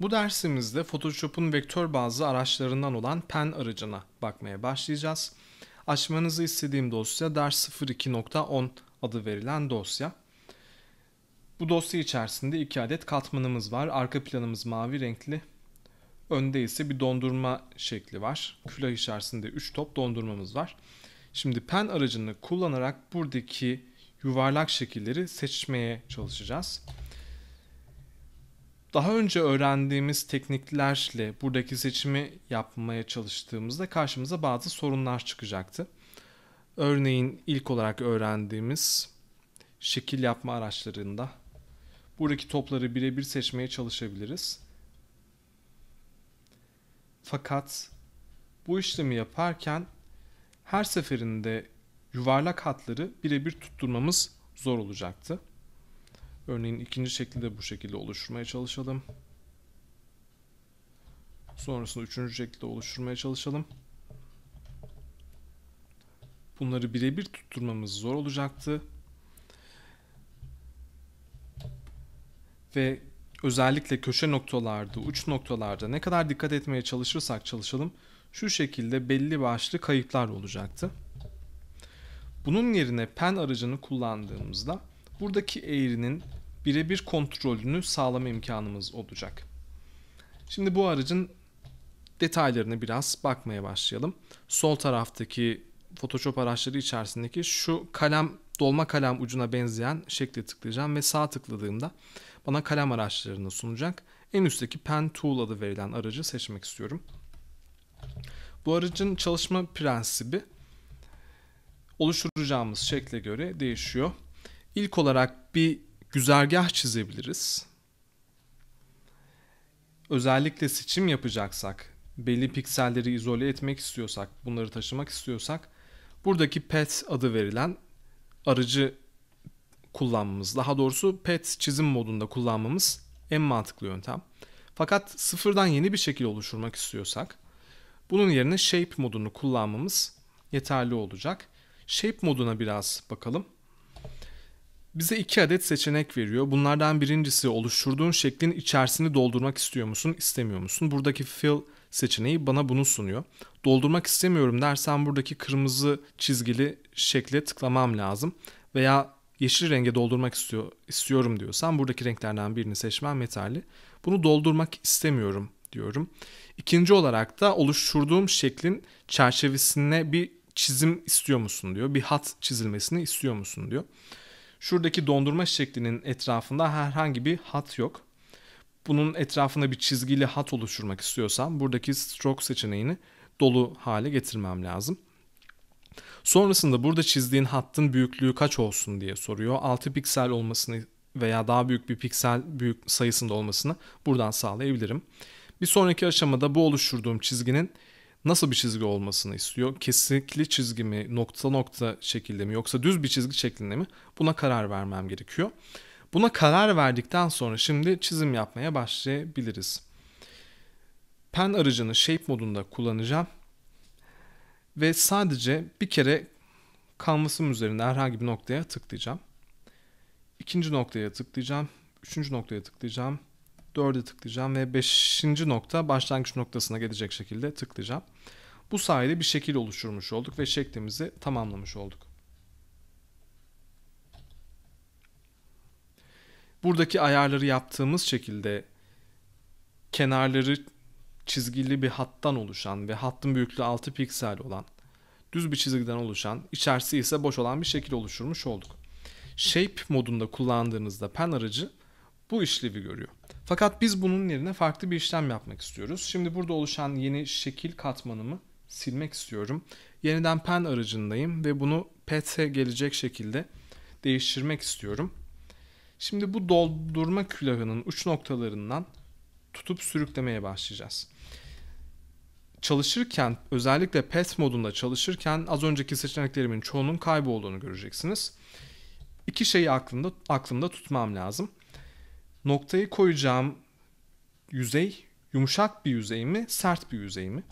Bu dersimizde Photoshop'un vektör bazlı araçlarından olan pen aracına bakmaya başlayacağız. Açmanızı istediğim dosya ders 02.10 adı verilen dosya. Bu dosya içerisinde iki adet katmanımız var. Arka planımız mavi renkli. Önde ise bir dondurma şekli var. Külah içerisinde 3 top dondurmamız var. Şimdi pen aracını kullanarak buradaki yuvarlak şekilleri seçmeye çalışacağız daha önce öğrendiğimiz tekniklerle buradaki seçimi yapmaya çalıştığımızda karşımıza bazı sorunlar çıkacaktı. Örneğin ilk olarak öğrendiğimiz şekil yapma araçlarında buradaki topları birebir seçmeye çalışabiliriz. Fakat bu işlemi yaparken her seferinde yuvarlak hatları birebir tutturmamız zor olacaktı. Örneğin ikinci şekli de bu şekilde oluşturmaya çalışalım. Sonrasında üçüncü şekilde oluşturmaya çalışalım. Bunları birebir tutturmamız zor olacaktı. Ve özellikle köşe noktalarda, uç noktalarda ne kadar dikkat etmeye çalışırsak çalışalım şu şekilde belli başlı kayıplar olacaktı. Bunun yerine pen aracını kullandığımızda buradaki eğrinin birebir kontrolünü sağlama imkanımız olacak. Şimdi bu aracın detaylarını biraz bakmaya başlayalım. Sol taraftaki Photoshop araçları içerisindeki şu kalem dolma kalem ucuna benzeyen şekle tıklayacağım ve sağ tıkladığımda bana kalem araçlarını sunacak. En üstteki Pen Tool adı verilen aracı seçmek istiyorum. Bu aracın çalışma prensibi oluşturacağımız şekle göre değişiyor. İlk olarak bir güzergah çizebiliriz. Özellikle seçim yapacaksak, belli pikselleri izole etmek istiyorsak, bunları taşımak istiyorsak buradaki pet adı verilen aracı kullanmamız, daha doğrusu pet çizim modunda kullanmamız en mantıklı yöntem. Fakat sıfırdan yeni bir şekil oluşturmak istiyorsak bunun yerine shape modunu kullanmamız yeterli olacak. Shape moduna biraz bakalım. Bize iki adet seçenek veriyor. Bunlardan birincisi oluşturduğun şeklin içerisini doldurmak istiyor musun, istemiyor musun? Buradaki fill seçeneği bana bunu sunuyor. Doldurmak istemiyorum dersen buradaki kırmızı çizgili şekle tıklamam lazım. Veya yeşil renge doldurmak istiyor, istiyorum diyorsan buradaki renklerden birini seçmem yeterli. Bunu doldurmak istemiyorum diyorum. İkinci olarak da oluşturduğum şeklin çerçevesine bir çizim istiyor musun diyor. Bir hat çizilmesini istiyor musun diyor. Şuradaki dondurma şeklinin etrafında herhangi bir hat yok. Bunun etrafında bir çizgili hat oluşturmak istiyorsam buradaki stroke seçeneğini dolu hale getirmem lazım. Sonrasında burada çizdiğin hattın büyüklüğü kaç olsun diye soruyor. 6 piksel olmasını veya daha büyük bir piksel büyük sayısında olmasını buradan sağlayabilirim. Bir sonraki aşamada bu oluşturduğum çizginin nasıl bir çizgi olmasını istiyor? Kesikli çizgi mi, nokta nokta şekilde mi yoksa düz bir çizgi şeklinde mi? Buna karar vermem gerekiyor. Buna karar verdikten sonra şimdi çizim yapmaya başlayabiliriz. Pen aracını shape modunda kullanacağım. Ve sadece bir kere kanvasım üzerinde herhangi bir noktaya tıklayacağım. İkinci noktaya tıklayacağım. Üçüncü noktaya tıklayacağım. 4'e tıklayacağım ve 5. nokta başlangıç noktasına gelecek şekilde tıklayacağım. Bu sayede bir şekil oluşturmuş olduk ve şeklimizi tamamlamış olduk. Buradaki ayarları yaptığımız şekilde kenarları çizgili bir hattan oluşan ve hattın büyüklüğü 6 piksel olan düz bir çizgiden oluşan, içerisi ise boş olan bir şekil oluşturmuş olduk. Shape modunda kullandığınızda pen aracı bu işlevi görüyor. Fakat biz bunun yerine farklı bir işlem yapmak istiyoruz. Şimdi burada oluşan yeni şekil katmanımı silmek istiyorum. Yeniden pen aracındayım ve bunu pet'e gelecek şekilde değiştirmek istiyorum. Şimdi bu doldurma külahının uç noktalarından tutup sürüklemeye başlayacağız. Çalışırken özellikle pet modunda çalışırken az önceki seçeneklerimin çoğunun kaybolduğunu göreceksiniz. İki şeyi aklımda, aklımda tutmam lazım noktayı koyacağım yüzey yumuşak bir yüzey mi, sert bir yüzey mi?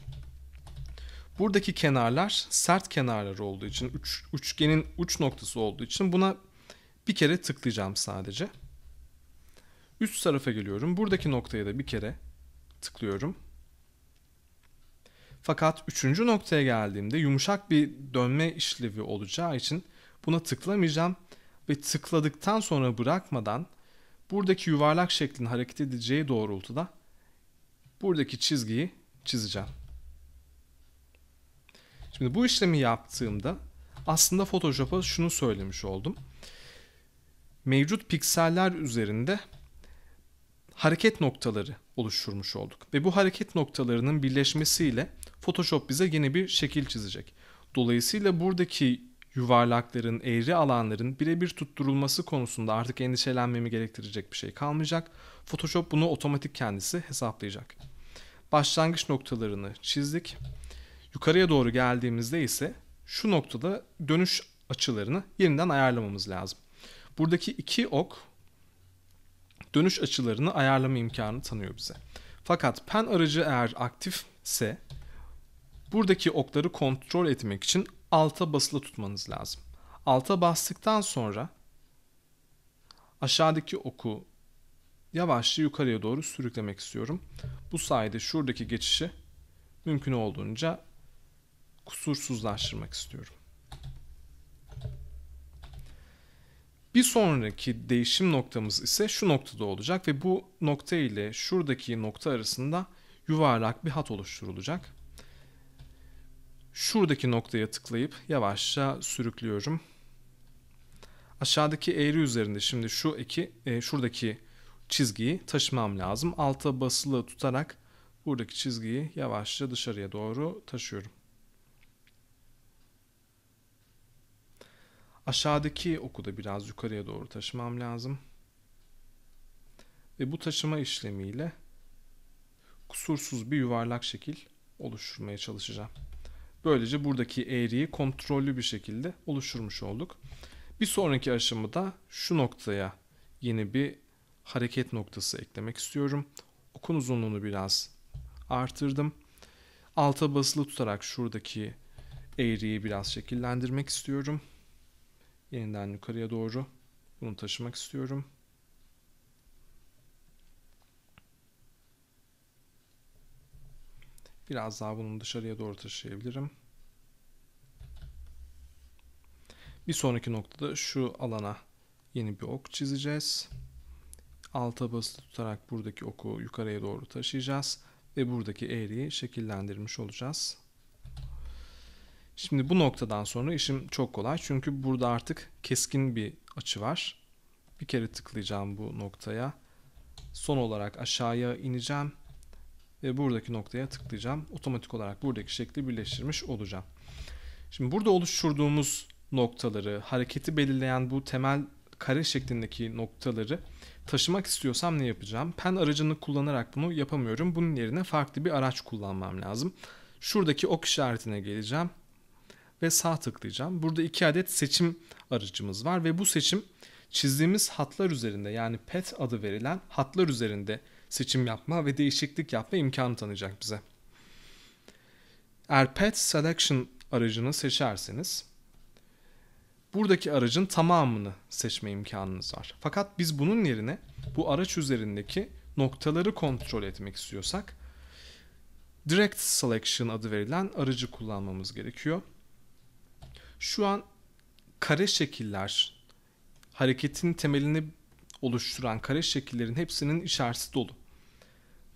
Buradaki kenarlar sert kenarlar olduğu için, üç, üçgenin uç noktası olduğu için buna bir kere tıklayacağım sadece. Üst tarafa geliyorum. Buradaki noktaya da bir kere tıklıyorum. Fakat üçüncü noktaya geldiğimde yumuşak bir dönme işlevi olacağı için buna tıklamayacağım ve tıkladıktan sonra bırakmadan buradaki yuvarlak şeklin hareket edeceği doğrultuda buradaki çizgiyi çizeceğim. Şimdi bu işlemi yaptığımda aslında Photoshop'a şunu söylemiş oldum. Mevcut pikseller üzerinde hareket noktaları oluşturmuş olduk. Ve bu hareket noktalarının birleşmesiyle Photoshop bize yeni bir şekil çizecek. Dolayısıyla buradaki yuvarlakların, eğri alanların birebir tutturulması konusunda artık endişelenmemi gerektirecek bir şey kalmayacak. Photoshop bunu otomatik kendisi hesaplayacak. Başlangıç noktalarını çizdik. Yukarıya doğru geldiğimizde ise şu noktada dönüş açılarını yeniden ayarlamamız lazım. Buradaki iki ok dönüş açılarını ayarlama imkanı tanıyor bize. Fakat pen aracı eğer aktifse buradaki okları kontrol etmek için alta basılı tutmanız lazım. Alta bastıktan sonra aşağıdaki oku yavaşça yukarıya doğru sürüklemek istiyorum. Bu sayede şuradaki geçişi mümkün olduğunca kusursuzlaştırmak istiyorum. Bir sonraki değişim noktamız ise şu noktada olacak ve bu nokta ile şuradaki nokta arasında yuvarlak bir hat oluşturulacak. Şuradaki noktaya tıklayıp yavaşça sürüklüyorum. Aşağıdaki eğri üzerinde şimdi şu eki, e, şuradaki çizgiyi taşımam lazım. Alta basılı tutarak buradaki çizgiyi yavaşça dışarıya doğru taşıyorum. Aşağıdaki oku da biraz yukarıya doğru taşımam lazım. Ve bu taşıma işlemiyle kusursuz bir yuvarlak şekil oluşturmaya çalışacağım. Böylece buradaki eğriyi kontrollü bir şekilde oluşturmuş olduk. Bir sonraki aşamada şu noktaya yeni bir hareket noktası eklemek istiyorum. Okun uzunluğunu biraz artırdım. Alta basılı tutarak şuradaki eğriyi biraz şekillendirmek istiyorum. Yeniden yukarıya doğru bunu taşımak istiyorum. Biraz daha bunu dışarıya doğru taşıyabilirim. Bir sonraki noktada şu alana yeni bir ok çizeceğiz. Alta basılı tutarak buradaki oku yukarıya doğru taşıyacağız ve buradaki eğriyi şekillendirmiş olacağız. Şimdi bu noktadan sonra işim çok kolay çünkü burada artık keskin bir açı var. Bir kere tıklayacağım bu noktaya. Son olarak aşağıya ineceğim ve buradaki noktaya tıklayacağım. Otomatik olarak buradaki şekli birleştirmiş olacağım. Şimdi burada oluşturduğumuz noktaları, hareketi belirleyen bu temel kare şeklindeki noktaları taşımak istiyorsam ne yapacağım? Pen aracını kullanarak bunu yapamıyorum. Bunun yerine farklı bir araç kullanmam lazım. Şuradaki ok işaretine geleceğim ve sağ tıklayacağım. Burada iki adet seçim aracımız var ve bu seçim çizdiğimiz hatlar üzerinde yani pet adı verilen hatlar üzerinde seçim yapma ve değişiklik yapma imkanı tanıyacak bize. Eğer Pet Selection aracını seçerseniz buradaki aracın tamamını seçme imkanınız var. Fakat biz bunun yerine bu araç üzerindeki noktaları kontrol etmek istiyorsak Direct Selection adı verilen aracı kullanmamız gerekiyor. Şu an kare şekiller hareketin temelini oluşturan kare şekillerin hepsinin içerisi dolu.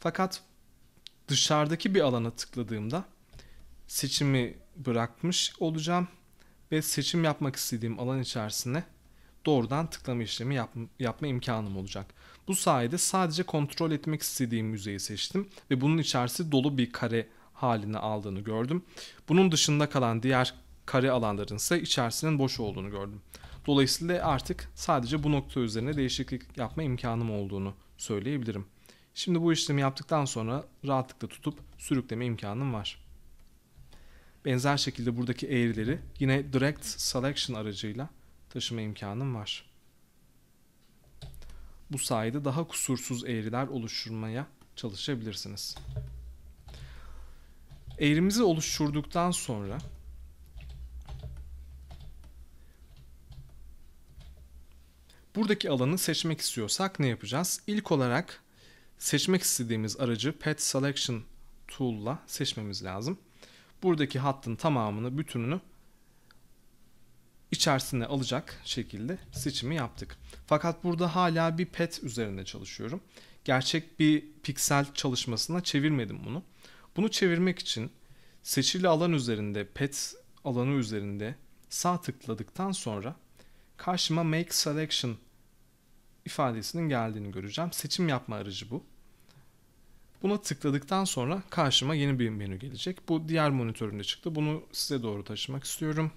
Fakat dışarıdaki bir alana tıkladığımda seçimi bırakmış olacağım ve seçim yapmak istediğim alan içerisine doğrudan tıklama işlemi yap, yapma imkanım olacak. Bu sayede sadece kontrol etmek istediğim yüzeyi seçtim ve bunun içerisi dolu bir kare haline aldığını gördüm. Bunun dışında kalan diğer kare alanların ise içerisinin boş olduğunu gördüm. Dolayısıyla artık sadece bu nokta üzerine değişiklik yapma imkanım olduğunu söyleyebilirim. Şimdi bu işlemi yaptıktan sonra rahatlıkla tutup sürükleme imkanım var. Benzer şekilde buradaki eğrileri yine Direct Selection aracıyla taşıma imkanım var. Bu sayede daha kusursuz eğriler oluşturmaya çalışabilirsiniz. Eğrimizi oluşturduktan sonra buradaki alanı seçmek istiyorsak ne yapacağız? İlk olarak seçmek istediğimiz aracı Path Selection Tool'la seçmemiz lazım. Buradaki hattın tamamını, bütününü içerisine alacak şekilde seçimi yaptık. Fakat burada hala bir pet üzerinde çalışıyorum. Gerçek bir piksel çalışmasına çevirmedim bunu. Bunu çevirmek için seçili alan üzerinde, pet alanı üzerinde sağ tıkladıktan sonra karşıma Make Selection ifadesinin geldiğini göreceğim. Seçim yapma aracı bu. Buna tıkladıktan sonra karşıma yeni bir menü gelecek. Bu diğer monitörümde çıktı. Bunu size doğru taşımak istiyorum.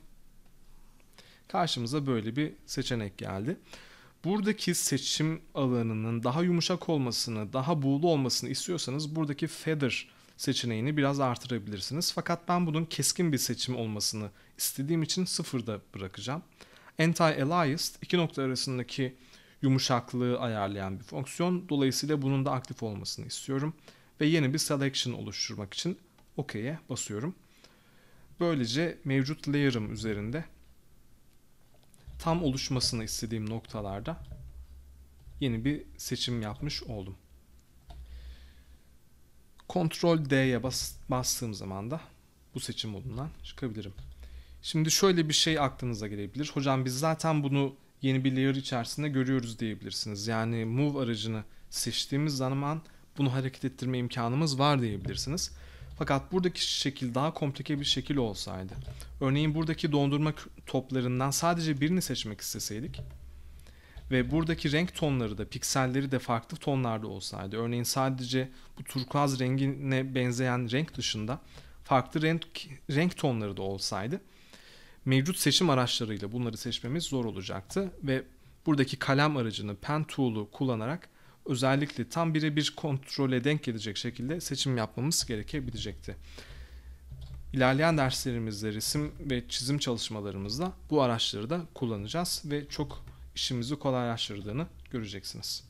Karşımıza böyle bir seçenek geldi. Buradaki seçim alanının daha yumuşak olmasını, daha buğulu olmasını istiyorsanız buradaki feather seçeneğini biraz artırabilirsiniz. Fakat ben bunun keskin bir seçim olmasını istediğim için sıfırda bırakacağım. Anti-aliased iki nokta arasındaki yumuşaklığı ayarlayan bir fonksiyon. Dolayısıyla bunun da aktif olmasını istiyorum. Ve yeni bir selection oluşturmak için OK'ye basıyorum. Böylece mevcut layer'ım üzerinde tam oluşmasını istediğim noktalarda yeni bir seçim yapmış oldum. Ctrl D'ye bas, bastığım zaman da bu seçim modundan çıkabilirim. Şimdi şöyle bir şey aklınıza gelebilir. Hocam biz zaten bunu yeni bir layer içerisinde görüyoruz diyebilirsiniz. Yani move aracını seçtiğimiz zaman bunu hareket ettirme imkanımız var diyebilirsiniz. Fakat buradaki şekil daha komplike bir şekil olsaydı. Örneğin buradaki dondurma toplarından sadece birini seçmek isteseydik ve buradaki renk tonları da pikselleri de farklı tonlarda olsaydı. Örneğin sadece bu turkuaz rengine benzeyen renk dışında farklı renk, renk tonları da olsaydı mevcut seçim araçlarıyla bunları seçmemiz zor olacaktı ve buradaki kalem aracını pen tool'u kullanarak özellikle tam birebir kontrole denk gelecek şekilde seçim yapmamız gerekebilecekti. İlerleyen derslerimizde resim ve çizim çalışmalarımızda bu araçları da kullanacağız ve çok işimizi kolaylaştırdığını göreceksiniz.